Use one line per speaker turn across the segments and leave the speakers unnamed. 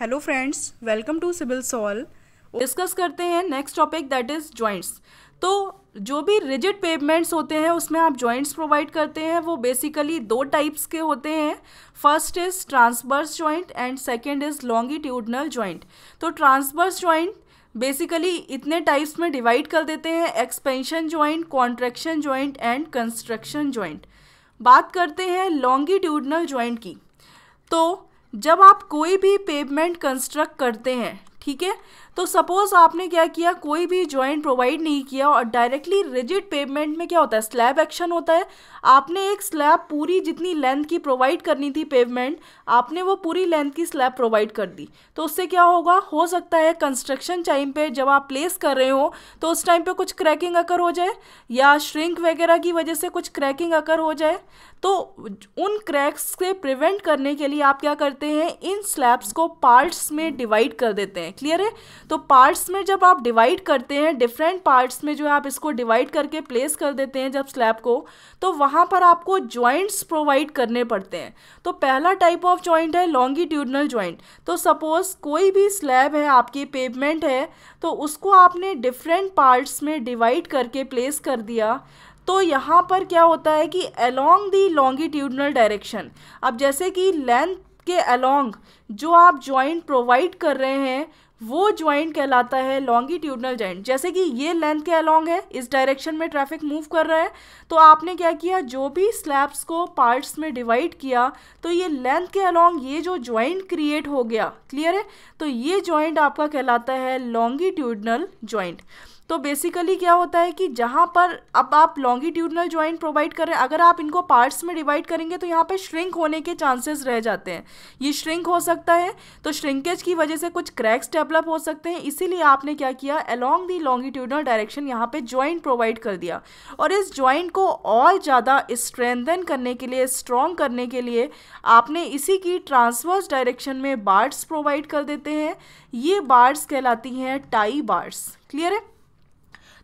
Hello friends welcome to civil soul discuss करते हैं next topic that is joints तो जो भी रिजिड पेमेंट्स होते हैं उसमें आप जॉइंट्स प्रोवाइड करते हैं वो बेसिकली दो टाइप्स के होते हैं first is transverse joint and second is longitudinal joint तो ट्रांसवर्स जॉइंट बेसिकली इतने टाइप्स में डिवाइड कर देते हैं expansion joint contraction joint and construction joint बात करते हैं लॉन्गिट्यूडनल जॉइंट की तो जब आप कोई भी पेमेंट कंस्ट्रक्ट करते हैं ठीक है तो सपोज़ आपने क्या किया कोई भी जॉइंट प्रोवाइड नहीं किया और डायरेक्टली रिजिड पेमेंट में क्या होता है स्लैब एक्शन होता है आपने एक स्लैब पूरी जितनी लेंथ की प्रोवाइड करनी थी पेमेंट आपने वो पूरी लेंथ की स्लैब प्रोवाइड कर दी तो उससे क्या होगा हो सकता है कंस्ट्रक्शन टाइम पे जब आप प्लेस कर रहे हो तो उस टाइम पे कुछ क्रैकिंग अकर हो जाए या श्रिंक वगैरह की वजह से कुछ क्रैकिंग अकर हो जाए तो उन क्रैक्स से प्रिवेंट करने के लिए आप क्या करते हैं इन स्लैब्स को पार्ट्स में डिवाइड कर देते हैं क्लियर है तो पार्ट्स में जब आप डिवाइड करते हैं डिफरेंट पार्ट्स में जो है आप इसको डिवाइड करके प्लेस कर देते हैं जब स्लैब को तो वहाँ पर आपको जॉइंट्स प्रोवाइड करने पड़ते हैं तो पहला टाइप ऑफ जॉइंट है लॉन्गिट्यूडनल ज्वाइंट तो सपोज़ कोई भी स्लैब है आपकी पेवमेंट है तो उसको आपने डिफरेंट पार्ट्स में डिवाइड करके प्लेस कर दिया तो यहाँ पर क्या होता है कि अलोंग दी लॉन्गिट्यूडनल डायरेक्शन अब जैसे कि लेंथ के अलोंग जो आप जॉइंट प्रोवाइड कर रहे हैं वो ज्वाइंट कहलाता है लॉन्गिट्यूडनल ज्वाइंट जैसे कि ये लेंथ के अलॉन्ग है इस डायरेक्शन में ट्रैफिक मूव कर रहा है तो आपने क्या किया जो भी स्लैब्स को पार्ट्स में डिवाइड किया तो ये लेंथ के अलॉन्ग ये जो ज्वाइंट क्रिएट हो गया क्लियर है तो ये ज्वाइंट आपका कहलाता है लॉन्गिट्यूडनल ज्वाइंट तो बेसिकली क्या होता है कि जहाँ पर अब आप लॉन्गिट्यूडनल ज्वाइंट प्रोवाइड करें अगर आप इनको पार्ट्स में डिवाइड करेंगे तो यहाँ पे श्रिंक होने के चांसेस रह जाते हैं ये श्रिंक हो सकता है तो श्रिंकेज की वजह से कुछ क्रैक्स डेवलप हो सकते हैं इसीलिए आपने क्या किया अलॉन्ग दी लॉन्गिट्यूडनल डायरेक्शन यहाँ पर ज्वाइंट प्रोवाइड कर दिया और इस ज्वाइंट को और ज़्यादा स्ट्रेंथन करने के लिए स्ट्रॉन्ग करने के लिए आपने इसी की ट्रांसवर्स डायरेक्शन में बार्ड्स प्रोवाइड कर देते हैं ये बार्ड्स कहलाती हैं टाई बार्ड्स क्लियर है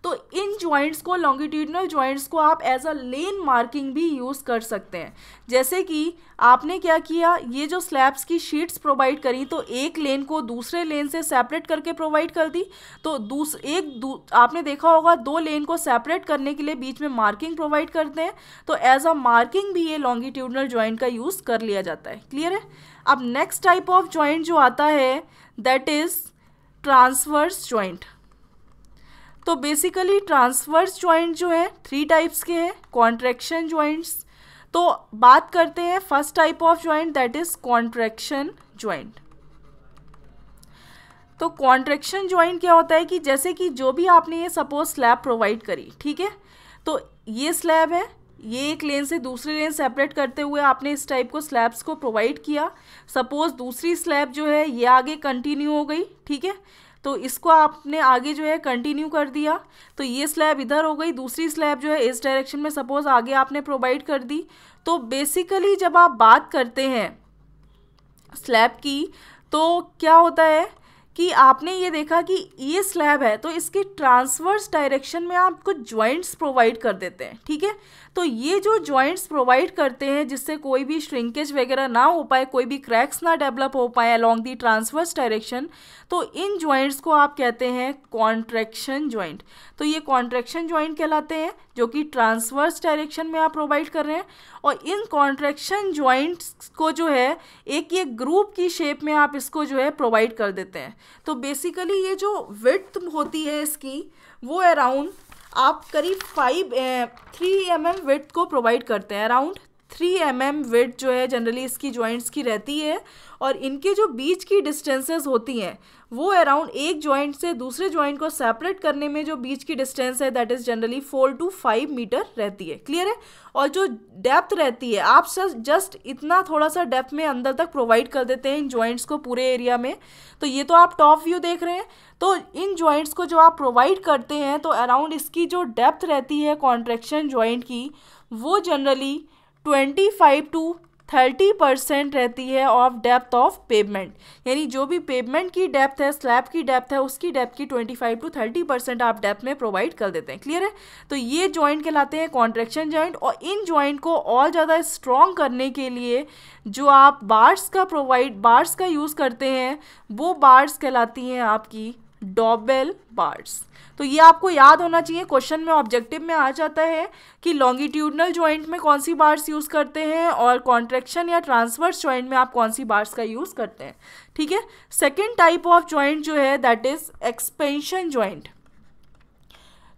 तो इन ज्वाइंट्स को लॉन्गिट्यूडनल ज्वाइंट्स को आप एज अ लेन मार्किंग भी यूज़ कर सकते हैं जैसे कि आपने क्या किया ये जो स्लैब्स की शीट्स प्रोवाइड करी तो एक लेन को दूसरे लेन से सेपरेट करके प्रोवाइड कर दी तो दूस एक दू, आपने देखा होगा दो लेन को सेपरेट करने के लिए बीच में मार्किंग प्रोवाइड करते हैं तो एज अ मार्किंग भी ये लॉन्गिट्यूडनल ज्वाइंट का यूज़ कर लिया जाता है क्लियर है अब नेक्स्ट टाइप ऑफ ज्वाइंट जो आता है दैट इज़ ट्रांसवर्स ज्वाइंट तो बेसिकली ट्रांसवर्स ज्वाइंट जो है थ्री टाइप्स के हैं कॉन्ट्रैक्शन ज्वाइंट्स तो बात करते हैं first type of joint that is contraction joint तो कॉन्ट्रैक्शन ज्वाइंट क्या होता है कि जैसे कि जो भी आपने ये सपोज स्लैब प्रोवाइड करी ठीक है तो ये स्लैब है ये एक लेन से दूसरे लेन सेपरेट करते हुए आपने इस टाइप को स्लैब्स को प्रोवाइड किया सपोज दूसरी स्लैब जो है ये आगे कंटिन्यू हो गई ठीक है तो इसको आपने आगे जो है कंटिन्यू कर दिया तो ये स्लैब इधर हो गई दूसरी स्लैब जो है इस डायरेक्शन में सपोज़ आगे आपने प्रोवाइड कर दी तो बेसिकली जब आप बात करते हैं स्लैब की तो क्या होता है कि आपने ये देखा कि ये स्लैब है तो इसके ट्रांसवर्स डायरेक्शन में आप कुछ ज्वाइंट्स प्रोवाइड कर देते हैं ठीक है तो ये जो ज्वाइंट्स प्रोवाइड करते हैं जिससे कोई भी श्रिंकेज वगैरह ना हो पाए कोई भी क्रैक्स ना डेवलप हो पाए अलॉन्ग दी ट्रांसवर्स डायरेक्शन तो इन ज्वाइंट्स को आप कहते हैं कॉन्ट्रैक्शन ज्वाइंट तो ये कॉन्ट्रैक्शन ज्वाइंट कहलाते हैं जो कि ट्रांसवर्स डायरेक्शन में आप प्रोवाइड कर रहे हैं और इन कॉन्ट्रेक्शन ज्वाइंट्स को जो है एक ये ग्रुप की शेप में आप इसको जो है प्रोवाइड कर देते हैं तो बेसिकली ये जो विथ होती है इसकी वो अराउंड आप करीब five three m m with को प्रोवाइड करते हैं around three m m width जो है जनरली इसकी जॉइंट्स की रहती है और इनके जो बीच की डिस्टेंसेस होती हैं वो अराउंड एक जॉइंट से दूसरे जॉइंट को सेपरेट करने में जो बीच की डिस्टेंस है that is generally four to five metre रहती है क्लियर है और जो डेप्थ रहती है आप सर जस्ट इतना थोड़ा सा डेप्थ में अंदर तक प्रोवाइड कर देते हैं इन जॉइंट्स को पूरे एरिया में तो ये तो आप टॉप व्यू देख रहे हैं तो इन जॉइंट्स को जो आप प्रोवाइड करते हैं तो अराउंड इसकी जो डेप्थ रहती है कॉन्ट्रेक्शन जॉइंट की वो generally twenty five to thirty percent रहती है ऑफ डेप्थ ऑफ पेमेंट यानी जो भी पेमेंट की डेप्थ है स्लैब की डेप्थ है उसकी डेप्थ की twenty five to thirty percent आप डेप्थ में प्रोवाइड कर देते हैं क्लियर है तो ये जॉइंट कहलाते हैं कॉन्ट्रेक्शन जॉइंट और इन जॉइंट को और ज़्यादा स्ट्रॉन्ग करने के लिए जो आप बार्स का प्रोवाइड बार्स का यूज़ करते हैं वो बार्स कहलाती हैं आपकी डॉबेल बार्स तो ये आपको याद होना चाहिए क्वेश्चन में ऑब्जेक्टिव में आ जाता है कि लॉन्गिट्यूडनल ज्वाइंट में कौन सी बार्स यूज़ करते हैं और कॉन्ट्रेक्शन या ट्रांसवर्स ज्वाइंट में आप कौन सी बार्स का यूज़ करते हैं ठीक है सेकेंड टाइप ऑफ ज्वाइंट जो है दैट इज़ एक्सपेंशन ज्वाइंट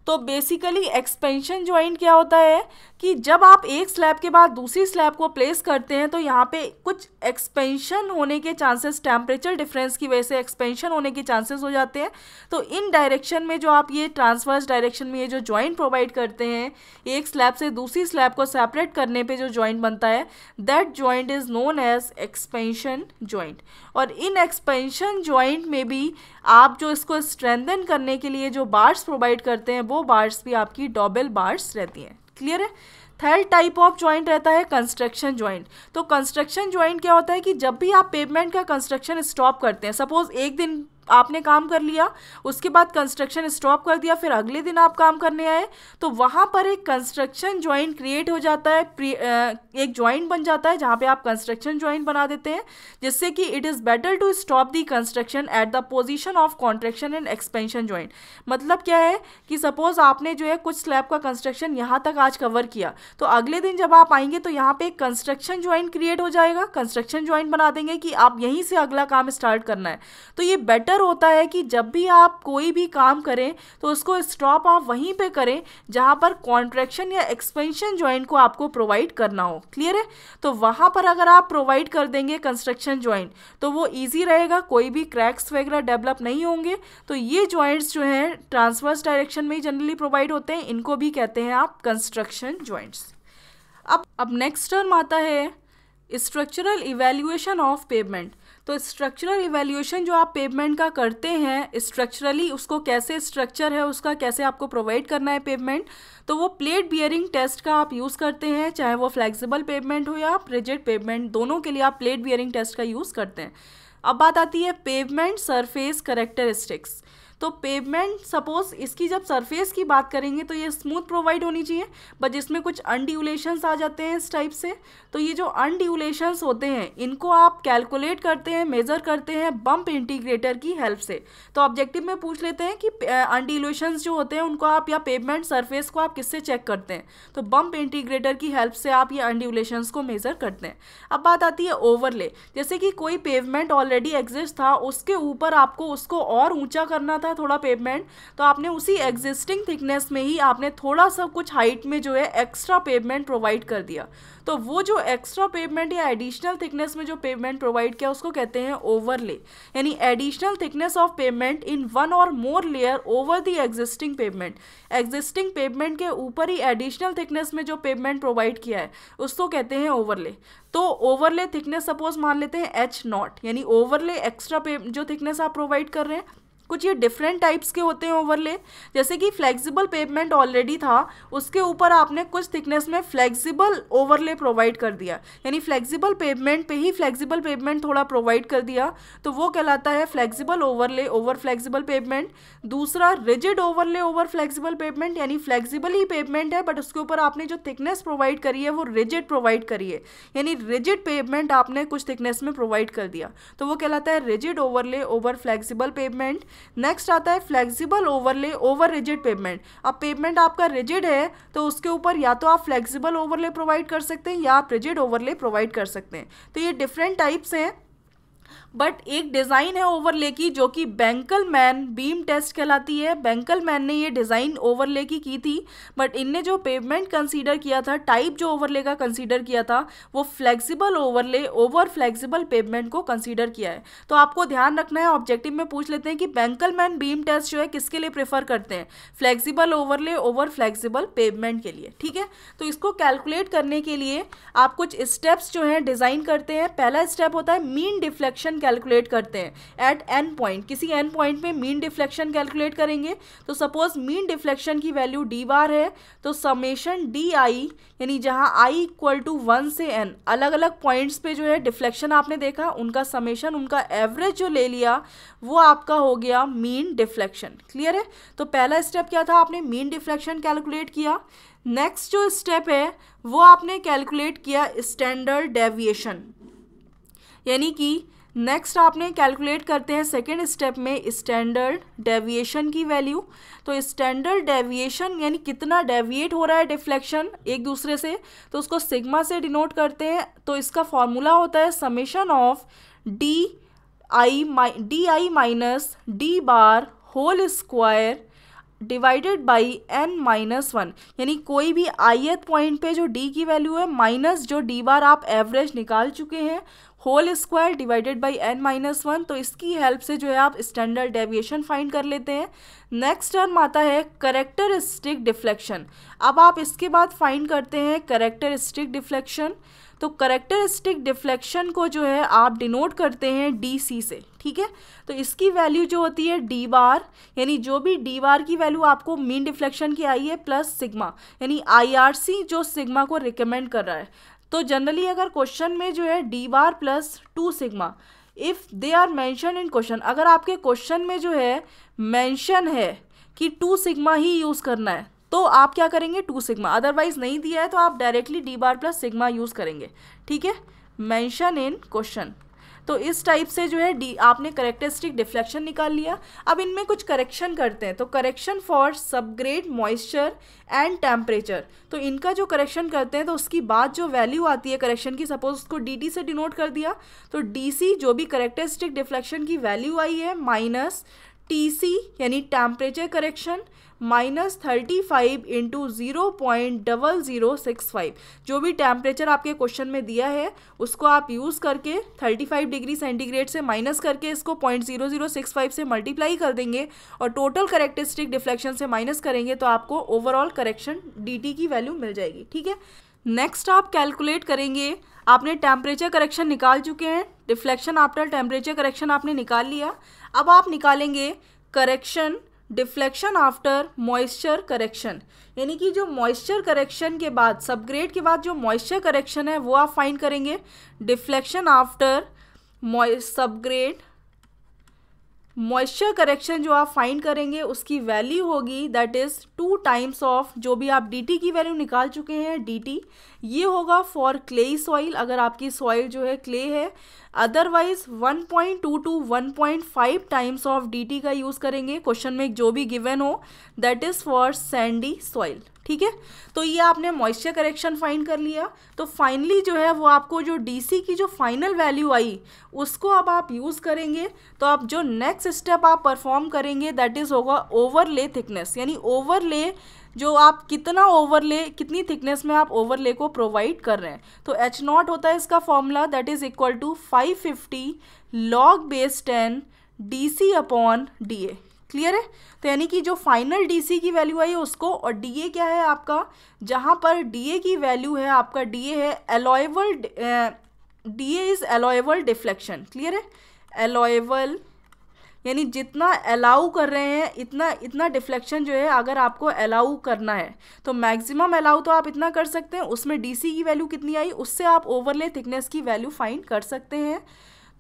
तो बेसिकली एक्सपेंशन ज्वाइंट क्या होता है कि जब आप एक स्लैब के बाद दूसरी स्लैब को प्लेस करते हैं तो यहाँ पे कुछ एक्सपेंशन होने के चांसेस टेम्परेचर डिफरेंस की वजह से एक्सपेंशन होने के चांसेस हो जाते हैं तो इन डायरेक्शन में जो आप ये ट्रांसवर्स डायरेक्शन में ये जो जॉइंट प्रोवाइड करते हैं एक स्लैब से दूसरी स्लैब को सेपरेट करने पर जो ज्वाइंट बनता है that joint is known as expansion joint और इन एक्सपेंशन ज्वाइंट में भी आप जो इसको स्ट्रेंथन करने के लिए जो बार्स प्रोवाइड करते हैं वो बार्स भी आपकी डॉबल बार्स रहती हैं क्लियर है थर्ड टाइप ऑफ ज्वाइंट रहता है कंस्ट्रक्शन ज्वाइंट तो कंस्ट्रक्शन ज्वाइंट क्या होता है कि जब भी आप पेमेंट का कंस्ट्रक्शन स्टॉप करते हैं सपोज एक दिन आपने काम कर लिया उसके बाद कंस्ट्रक्शन स्टॉप कर दिया फिर अगले दिन आप काम करने आए तो वहाँ पर एक कंस्ट्रक्शन ज्वाइंट क्रिएट हो जाता है एक ज्वाइंट बन जाता है जहाँ पे आप कंस्ट्रक्शन ज्वाइंट बना देते हैं जिससे कि it is better to stop the construction at the position of contraction and expansion joint मतलब क्या है कि सपोज आपने जो है कुछ स्लैब का कंस्ट्रक्शन यहाँ तक आज कवर किया तो अगले दिन जब आप आएंगे तो यहाँ पर एक कंस्ट्रक्शन ज्वाइंट क्रिएट हो जाएगा कंस्ट्रक्शन ज्वाइंट बना देंगे कि आप यहीं से अगला काम स्टार्ट करना है तो ये बेटर बेहतर होता है कि जब भी आप कोई भी काम करें तो उसको स्टॉप आप वहीं पे करें जहां पर कॉन्ट्रैक्शन या एक्सपेंशन ज्वाइंट को आपको प्रोवाइड करना हो क्लियर है तो वहां पर अगर आप प्रोवाइड कर देंगे कंस्ट्रक्शन ज्वाइंट तो वो ईजी रहेगा कोई भी क्रैक्स वगैरह डेवलप नहीं होंगे तो ये ज्वाइंट्स जो हैं ट्रांसवर्स डायरेक्शन में ही जनरली प्रोवाइड होते हैं इनको भी कहते हैं आप कंस्ट्रक्शन ज्वाइंट्स अब अब नेक्स्ट टर्म आता है स्ट्रक्चरल इवेल्यूएशन ऑफ पेमेंट तो स्ट्रक्चरल इवेल्यूएशन जो आप पेमेंट का करते हैं स्ट्रक्चरली उसको कैसे स्ट्रक्चर है उसका कैसे आपको प्रोवाइड करना है पेमेंट तो वो प्लेट बियरिंग टेस्ट का आप यूज़ करते हैं चाहे वो फ्लेक्सिबल पेमेंट हो या रिजिड पेमेंट दोनों के लिए आप प्लेट बियरिंग टेस्ट का यूज़ करते हैं अब बात आती है पेमेंट सरफेस करेक्टरिस्टिक्स तो पेमेंट सपोज इसकी जब सरफेस की बात करेंगे तो ये स्मूथ प्रोवाइड होनी चाहिए बट जिसमें कुछ अनड्यूलेशंस आ जाते हैं इस टाइप से तो ये जो अनड्यूलेशंस होते हैं इनको आप कैलकुलेट करते हैं मेज़र करते हैं बम्प इंटीग्रेटर की हेल्प से तो ऑब्जेक्टिव में पूछ लेते हैं कि अनड्यूलेशंस जो होते हैं उनको आप या पेमेंट सरफेस को आप किससे चेक करते हैं तो बम्प इंटीग्रेटर की हेल्प से आप ये अनड्यूलेशंस को मेज़र करते हैं अब बात आती है ओवरले जैसे कि कोई पेवमेंट ऑलरेडी एग्जिस्ट था उसके ऊपर आपको उसको और ऊंचा करना था होता है थोड़ा पेवमेंट तो आपने उसी एग्जिस्टिंग थिकनेस में ही आपने थोड़ा सा कुछ हाइट में जो है एक्स्ट्रा पेवमेंट प्रोवाइड कर दिया तो वो जो एक्स्ट्रा पेवमेंट या एडिशनल थिकनेस में जो पेवमेंट प्रोवाइड किया उसको कहते हैं ओवरले यानी additional thickness of pavement in one or more layer over the existing pavement existing pavement के ऊपर ही एडिशनल थिकनेस में जो पेवमेंट प्रोवाइड किया है उसको कहते हैं ओवरले तो ओवरले थिकनेस सपोज मान लेते हैं एच नॉट यानी ओवरले एक्स्ट्रा जो थिकनेस आप प्रोवाइड कर रहे हैं कुछ ये डिफरेंट टाइप्स के होते हैं ओवरले जैसे कि फ्लेक्सिबल पेमेंट ऑलरेडी था उसके ऊपर आपने कुछ थिकनेस में फ्लेक्सिबल ओवरले प्रोवाइड कर दिया यानी फ्लेक्सिबल पेमेंट पे ही फ्लेक्सिबल पेमेंट थोड़ा प्रोवाइड कर दिया तो वो कहलाता है flexible overlay over flexible pavement दूसरा rigid overlay over flexible pavement यानी फ्लेक्सिबल ही पेमेंट है बट उसके ऊपर आपने जो थिकनेस प्रोवाइड करी है वो रिजिड प्रोवाइड करी है यानी रिजिड पेमेंट आपने कुछ थिकनेस में प्रोवाइड कर दिया तो वो कहलाता है rigid overlay over flexible pavement next आता है flexible overlay over rigid pavement अब पेमेंट आपका रिजिड है तो उसके ऊपर या तो आप फ्लेक्सिबल ओवरले प्रोवाइड कर सकते हैं या आप रिजिड ओवरले प्रोवाइड कर सकते हैं तो ये डिफरेंट टाइप्स हैं बट एक डिज़ाइन है ओवरले की जो कि बैंकल मैन बीम टेस्ट कहलाती है बैंकल मैन ने ये डिज़ाइन ओवरले की की थी बट इनने जो पेमेंट कंसीडर किया था टाइप जो ओवरले का कंसीडर किया था वो flexible overlay over flexible pavement को कंसीडर किया है तो आपको ध्यान रखना है ऑब्जेक्टिव में पूछ लेते हैं कि बैंकल मैन बीम टेस्ट जो है किसके लिए प्रेफर करते हैं flexible overlay over flexible pavement के लिए ठीक है तो इसको कैलकुलेट करने के लिए आप कुछ स्टेप्स जो हैं डिज़ाइन करते हैं पहला स्टेप होता है मीन डिफ्लेक्शन डिफ्लेक्शन कैलकुलेट करते हैं एट एन पॉइंट किसी एन पॉइंट में मीन डिफ्लेक्शन कैलकुलेट करेंगे तो सपोज मीन डिफ्लेक्शन की वैल्यू डी बार है तो समेशन डी आई यानी जहाँ आई इक्वल टू वन से एन अलग अलग पॉइंट्स पे जो है डिफ्लेक्शन आपने देखा उनका समेशन उनका एवरेज जो ले लिया वो आपका हो गया मीन डिफ्लेक्शन क्लियर है तो पहला स्टेप क्या था आपने मीन डिफ्लेक्शन कैलकुलेट किया नेक्स्ट जो स्टेप है वो आपने कैलकुलेट किया स्टैंडर्ड डेविएशन यानी कि नेक्स्ट आपने कैलकुलेट करते हैं सेकेंड स्टेप में स्टैंडर्ड डेविएशन की वैल्यू तो स्टैंडर्ड डेविएशन यानी कितना डेविएट हो रहा है डिफ्लेक्शन एक दूसरे से तो उसको सिग्मा से डिनोट करते हैं तो इसका फॉर्मूला होता है समेशन ऑफ डी आई माइ D I minus D bar whole square divided by N minus one यानी कोई भी आईएथ पॉइंट पे जो डी की वैल्यू है माइनस जो डी बार आप एवरेज निकाल चुके हैं whole square divided by N minus one तो इसकी हेल्प से जो है आप स्टैंडर्ड डेविएशन फाइंड कर लेते हैं नेक्स्ट टर्म आता है करेक्टरिस्टिक डिफ्लेक्शन अब आप इसके बाद फाइंड करते हैं करेक्टरिस्टिक डिफ्लेक्शन तो करेक्टरिस्टिक डिफ्लेक्शन को जो है आप डिनोट करते हैं डी सी से ठीक है तो इसकी वैल्यू जो होती है डी बार यानी जो भी डी बार की वैल्यू आपको मीन डिफ्लेक्शन की आई है प्लस सिग्मा यानी आई जो सिग्मा को रिकमेंड कर रहा है तो जनरली अगर क्वेश्चन में जो है D bar plus two sigma if they are mentioned in question अगर आपके क्वेश्चन में जो है मैंशन है कि टू सिग्मा ही यूज़ करना है तो आप क्या करेंगे टू सिग्मा अदरवाइज नहीं दिया है तो आप directly D bar plus sigma use करेंगे ठीक है मैंशन इन क्वेश्चन तो इस टाइप से जो है डी आपने करेक्टरिस्टिक डिफ्लेक्शन निकाल लिया अब इनमें कुछ करेक्शन करते हैं तो correction for subgrade moisture and temperature तो इनका जो करेक्शन करते हैं तो उसकी बाद जो वैल्यू आती है करेक्शन की सपोज उसको डी से डिनोट कर दिया तो डी जो भी करेक्टरिस्टिक डिफ्लेक्शन की वैल्यू आई है माइनस टी सी यानी temperature correction minus thirty five into zero point double zero six five जो भी टेम्परेचर आपके क्वेश्चन में दिया है उसको आप यूज़ करके थर्टी फाइव डिग्री सेंटीग्रेड से माइनस करके इसको point zero zero six five से मल्टीप्लाई कर देंगे और टोटल करेक्टिस्टिक डिफ्लेक्शन से माइनस करेंगे तो आपको ओवरऑल करेक्शन डी की वैल्यू मिल जाएगी ठीक है नेक्स्ट आप कैलकुलेट करेंगे आपने टेम्परेचर करेक्शन निकाल चुके हैं डिफ्लेक्शन आफ्टर टेम्परेचर करेक्शन आपने निकाल लिया अब आप निकालेंगे correction deflection after moisture correction यानी कि जो मॉइस्चर करेक्शन के बाद सबग्रेड के बाद जो मॉइस्चर करेक्शन है वो आप फाइंड करेंगे deflection after subgrade moisture correction जो आप फाइंड करेंगे उसकी वैल्यू होगी that is two times of जो भी आप डी की वैल्यू निकाल चुके हैं डी ये होगा फॉर क्ले सॉइल अगर आपकी सॉइल जो है क्ले है otherwise 1.2 to 1.5 times of D का यूज़ करेंगे क्वेश्चन में जो भी गिवन हो that is for sandy soil ठीक है तो ये आपने मॉइस्चर करेक्शन फाइंड कर लिया तो फाइनली जो है वो आपको जो डी की जो फाइनल वैल्यू आई उसको अब आप यूज़ करेंगे तो अब जो नेक्स्ट स्टेप आप परफॉर्म करेंगे दैट इज़ होगा ओवरले थिकनेस यानी ओवरले जो आप कितना ओवरले कितनी थिकनेस में आप ओवरले को प्रोवाइड कर रहे हैं तो एच नॉट होता है इसका formula that is equal to five fifty log base ten D C upon D A clear है तो यानी कि जो फाइनल डी की वैल्यू आई है उसको और डी क्या है आपका जहाँ पर डी की वैल्यू है आपका डी है allowable D is allowable deflection clear है एलोएबल यानी जितना अलाउ कर रहे हैं इतना इतना डिफ्लेक्शन जो है अगर आपको अलाउ करना है तो मैक्सिमम अलाउ तो आप इतना कर सकते हैं उसमें डीसी की वैल्यू कितनी आई उससे आप ओवरले थिकनेस की वैल्यू फाइंड कर सकते हैं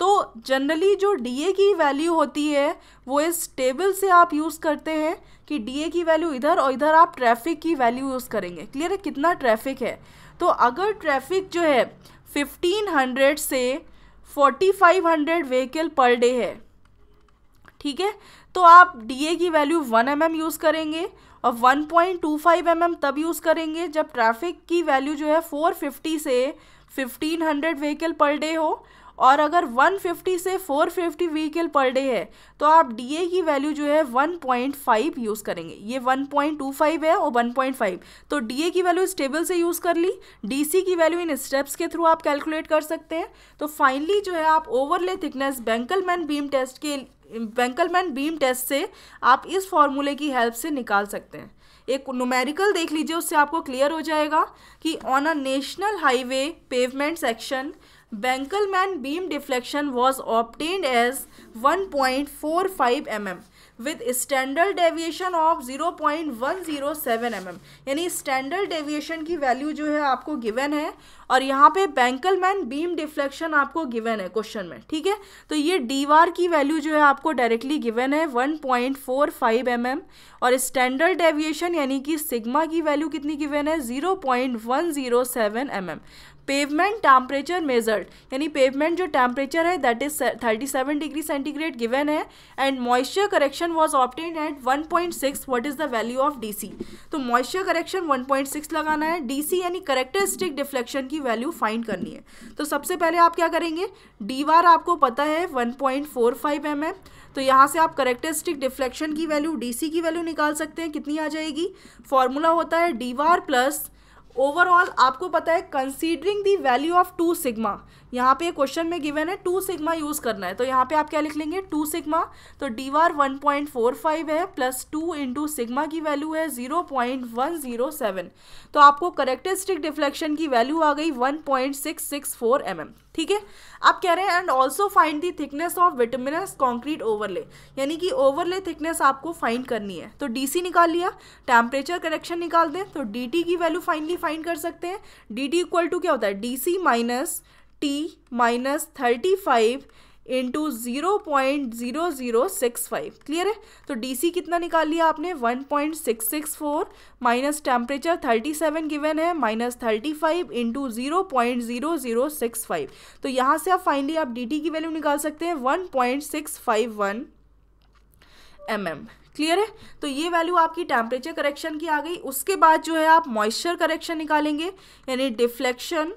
तो जनरली जो डी की वैल्यू होती है वो इस टेबल से आप यूज़ करते हैं कि डी की वैल्यू इधर और इधर आप ट्रैफिक की वैल्यू यूज़ करेंगे क्लियर है कितना ट्रैफिक है तो अगर ट्रैफिक जो है फिफ्टीन से 4500 व्हीकल पर डे है ठीक है तो आप डी की वैल्यू वन एम यूज़ करेंगे और one point two five m तब यूज़ करेंगे जब ट्रैफिक की वैल्यू जो है फोर फिफ्टी से fifteen hundred vehicle per day हो और अगर 150 से 450 व्हीकल पर डे है तो आप डीए की वैल्यू जो है 1.5 यूज़ करेंगे ये 1.25 है और 1.5 तो डीए की वैल्यू इस टेबल से यूज़ कर ली डीसी की वैल्यू इन स्टेप्स के थ्रू आप कैलकुलेट कर सकते हैं तो फाइनली जो है आप overlay thickness Benkelman beam test के बैंकलमैन बीम टेस्ट से आप इस फॉर्मूले की हेल्प से निकाल सकते हैं एक नुमेरिकल देख लीजिए उससे आपको क्लियर हो जाएगा कि on a national highway pavement section Benkelman beam deflection was obtained as one point four five m m with standard deviation of zero point one zero seven m m यानी standard deviation की value जो है आपको given है और यहाँ पे Benkelman beam deflection आपको गिवन है क्वेश्चन में ठीक है तो ये डी वार की वैल्यू जो है आपको डायरेक्टली गिवन है 1.45 पॉइंट mm, और स्टैंडर्ड डेविएशन यानी कि सिग्मा की वैल्यू कितनी गिवन है 0.107 point mm. Pavement temperature measured यानी पेवमेंट जो टेम्परेचर है that is 37 degree centigrade given है and moisture correction was obtained at 1.6 what is the value of DC तो मॉइस्चर करेक्शन 1.6 लगाना है डीसी यानी करेक्टरिस्टिक डिफ्लेक्शन की की वैल्यू फाइंड करनी है तो सबसे पहले आप क्या करेंगे डी वार आपको पता है one point four five m mm। M तो यहाँ से आप करेक्टरिस्टिक डिफ्लेक्शन की वैल्यू डी सी की वैल्यू निकाल सकते हैं कितनी आ जाएगी फॉर्मूला होता है डी वार प्लस ओवरऑल आपको पता है considering the value of two sigma यहाँ पे क्वेश्चन में गिवन है टू सिग्मा यूज़ करना है तो यहाँ पे आप क्या लिख लेंगे टू सिग्मा तो D bar one point four five है प्लस टू इंटू सिग्मा की वैल्यू है zero point one zero seven तो आपको करेक्टरिस्टिक डिफ्लेक्शन की वैल्यू आ गई one point six six four M M ठीक है आप कह रहे हैं and also find the thickness of bituminous concrete overlay यानी कि ओवरले थिकनेस आपको फाइंड करनी है तो डीसी निकाल लिया टेम्परेचर करेक्शन निकाल दें तो डीटी की वैल्यू फाइनली फाइंड कर सकते हैं डीटी इक्वल टू क्या होता है DC minus T minus thirty five into zero point zero zero six five clear है तो डीसी कितना निकाल लिया आपने one point six six four minus temperature thirty seven given है minus thirty five into zero point zero zero six five तो यहाँ से आप फाइनली आप डी की वैल्यू निकाल सकते हैं one point six five one M M clear है तो ये वैल्यू आपकी टेम्परेचर करेक्शन की आ गई उसके बाद जो है आप मॉइस्चर करेक्शन निकालेंगे यानी डिफ्लेक्शन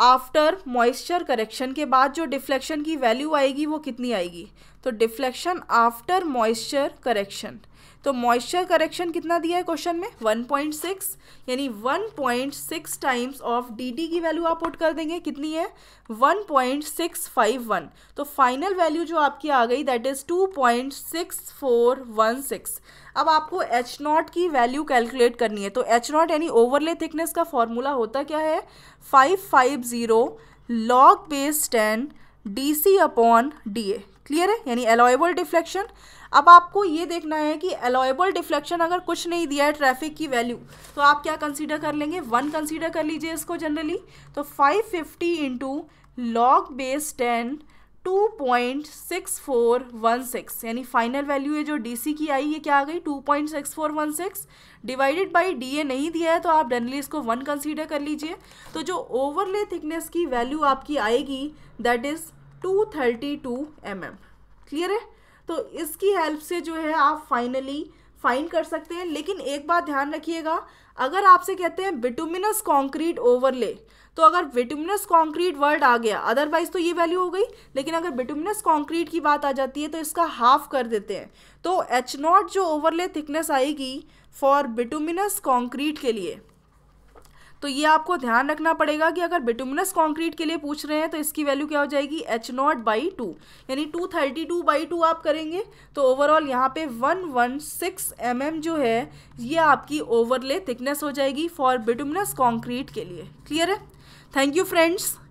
आफ्टर मॉइस्चर करेक्शन के बाद जो डिफ्लेक्शन की वैल्यू आएगी वो कितनी आएगी तो डिफ्लेक्शन आफ्टर मॉइस्चर करेक्शन तो मॉइस्चर करेक्शन कितना दिया है क्वेश्चन में 1.6 यानी 1.6 टाइम्स ऑफ डीडी की वैल्यू आप पुट कर देंगे कितनी है 1.651 तो फाइनल वैल्यू जो आपकी आ गई दैट इज़ 2.6416 अब आपको एच नॉट की वैल्यू कैलकुलेट करनी है तो एच नॉट यानी ओवरले थिकनेस का फॉर्मूला होता क्या है 550 log base ten D C upon D A clear है यानी एलॉयबल डिफ्लेक्शन अब आपको ये देखना है कि अलॉएबल डिफ्लेक्शन अगर कुछ नहीं दिया है ट्रैफिक की वैल्यू तो आप क्या कंसीडर कर लेंगे वन कंसीडर कर लीजिए इसको जनरली तो five fifty into log base ten two point six four one six यानी फाइनल वैल्यू ये जो डी सी की आई ये क्या आ गई two point six four one six divided by D A नहीं दिया है तो आप जनरली इसको वन कंसीडर कर लीजिए तो जो ओवरले थिकनेस की वैल्यू आपकी आएगी that is two thirty two M M clear है तो इसकी हेल्प से जो है आप फाइनली फाइन कर सकते हैं लेकिन एक बात ध्यान रखिएगा अगर आपसे कहते हैं विटुमिनस कॉन्क्रीट ओवरले तो अगर विटुमिनस कॉन्क्रीट वर्ड आ गया अदरवाइज तो ये वैल्यू हो गई लेकिन अगर विटुमिनस कॉन्क्रीट की बात आ जाती है तो इसका हाफ कर देते हैं तो एच नॉट जो ओवरले थिकनेस आएगी फॉर विटुमिनस कॉन्क्रीट के लिए तो ये आपको ध्यान रखना पड़ेगा कि अगर बिटुमिनस कॉन्क्रीट के लिए पूछ रहे हैं तो इसकी वैल्यू क्या हो जाएगी एच नॉट बाई टू यानी two thirty two by two आप करेंगे तो ओवरऑल यहाँ पे one one six M M जो है ये आपकी ओवरले थिकनेस हो जाएगी फॉर बिटुमिनस कॉन्क्रीट के लिए क्लियर है थैंक यू फ्रेंड्स